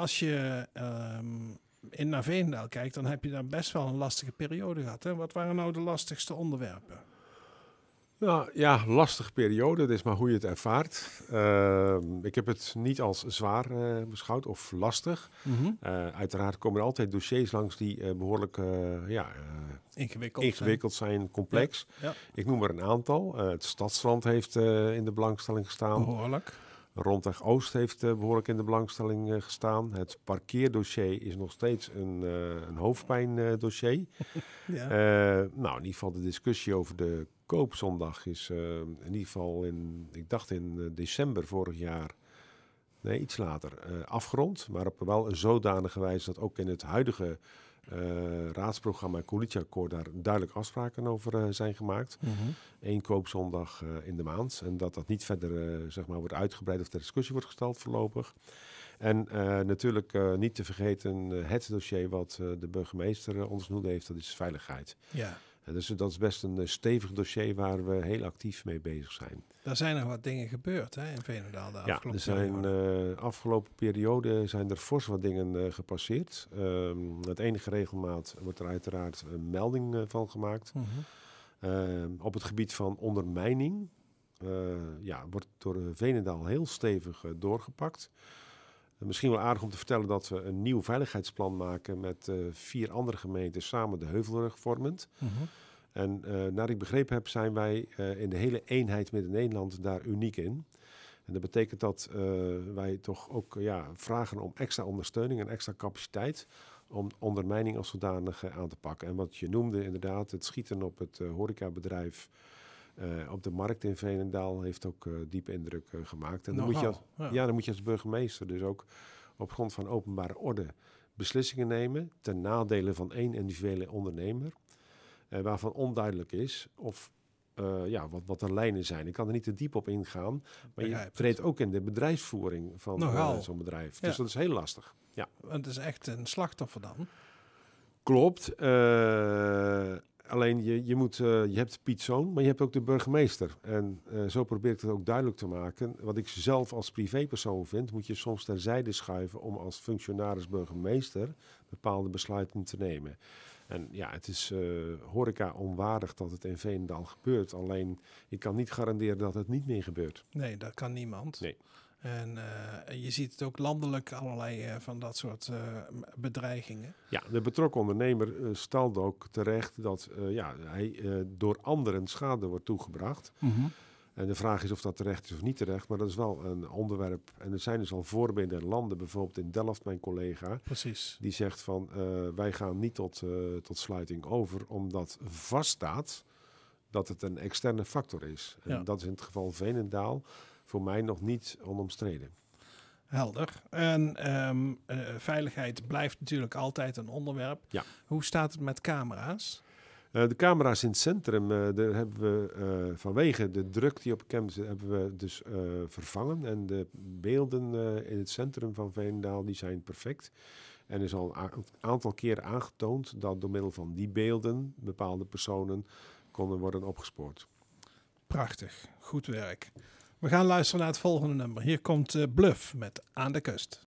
als je ehm, in naar Veendaal kijkt, dan heb je daar best wel een lastige periode gehad. Hè? Wat waren nou de lastigste onderwerpen? Nou ja, lastige periode. Dat is maar hoe je het ervaart. Ehm, ik heb het niet als zwaar eh, beschouwd of lastig. Mhm. Eh, uiteraard komen er altijd dossiers langs die eh, behoorlijk ja, ingewikkeld, zijn. complex. Ik noem er een aantal. het stadsland heeft in de belangstelling gestaan. Behoorlijk. Rondweg Oost heeft eh, behoorlijk in de belangstelling eh, gestaan. Het parkeerdossier is nog steeds een, eh, een hoofdpijndossier. ja. nou, in ieder geval de discussie over de koopzondag is in ieder geval in, ik dacht in december vorig jaar nee, iets later, afgerond. Maar op wel een zodanige wijze dat ook in het huidige eh, raadsprogramma en coalitieakkoord daar duidelijk afspraken over eh, zijn gemaakt. Mhm. Eén koopzondag eh, in de maand. En dat dat niet verder zeg maar wordt uitgebreid of ter discussie wordt gesteld voorlopig. En natuurlijk niet te vergeten het dossier wat de burgemeester uh, noemde heeft, dat is veiligheid. Ja dus dat is best een eh, stevig dossier waar we heel actief mee bezig zijn. Daar zijn er wat dingen gebeurd hè, in Venendaal de ja, afgelopen er zijn uh, afgelopen periode zijn er fors wat dingen uh, gepasseerd. Um, het enige regelmaat wordt er uiteraard een melding van gemaakt. Mhm. Ehm, op het gebied van ondermijning ja, wordt door Venendaal heel stevig doorgepakt. Misschien wel aardig om te vertellen dat we een nieuw veiligheidsplan maken met eh, vier andere gemeenten samen de Heuvelrug vormend. Mhm. En uh, naar ik begrepen heb zijn wij eh, in de hele eenheid Midden-Nederland daar uniek in. En dat betekent dat wij toch ook ja, vragen om extra ondersteuning en extra capaciteit om ondermijning als zodanig aan te pakken. En wat je noemde inderdaad, het schieten op het horecabedrijf eh, op de markt in Veenendaal heeft ook eh, diep indruk eh, gemaakt. En dan, moet je als, ja. dan moet je als burgemeester dus ook op grond van openbare orde beslissingen nemen ten nadele van één individuele ondernemer, waarvan onduidelijk is of ja, wat, wat de lijnen zijn. Ik kan er niet te diep op ingaan, maar je treedt ook in de bedrijfsvoering van zo'n bedrijf. Dus dat is heel lastig. Ja. Het is echt een slachtoffer dan. Klopt. Uh, je, je, moet, eh, je hebt Piet Zoon, maar je hebt ook de burgemeester. En eh, zo probeer ik het ook duidelijk te maken. Wat ik zelf als privépersoon vind, moet je soms terzijde schuiven om als functionaris-burgemeester bepaalde besluiten te nemen. En ja, het is eh, horeca onwaardig dat het in Veenendaal gebeurt. Alleen, ik kan niet garanderen dat het niet meer gebeurt. Nee, dat kan niemand. Nee. En eh, je ziet het ook landelijk allerlei eh, van dat soort eh, bedreigingen. Ja, de betrokken ondernemer stelt ook terecht dat ja, hij door anderen schade wordt toegebracht. Mhm. En de vraag is of dat terecht is of niet terecht, maar dat is wel een onderwerp. En er zijn dus al voorbeelden in landen, bijvoorbeeld in Delft, mijn collega. Precies. Die zegt van wij gaan niet tot, tot sluiting over, omdat vaststaat dat het een externe factor is. En dat is in het geval Venendaal voor mij nog niet onomstreden. Helder. En ehm, eh, veiligheid blijft natuurlijk altijd een onderwerp. Ja. Hoe staat het met camera's? Eh, de camera's in het centrum, eh, daar hebben we vanwege de druk die op campus is, hebben we dus vervangen. En de beelden in het centrum van Veenendaal, die zijn perfect. En is al een aantal keer aangetoond dat door middel van die beelden bepaalde personen konden worden opgespoord. Prachtig, goed werk. We gaan luisteren naar het volgende nummer. Hier komt eh, Bluff met Aan de Kust.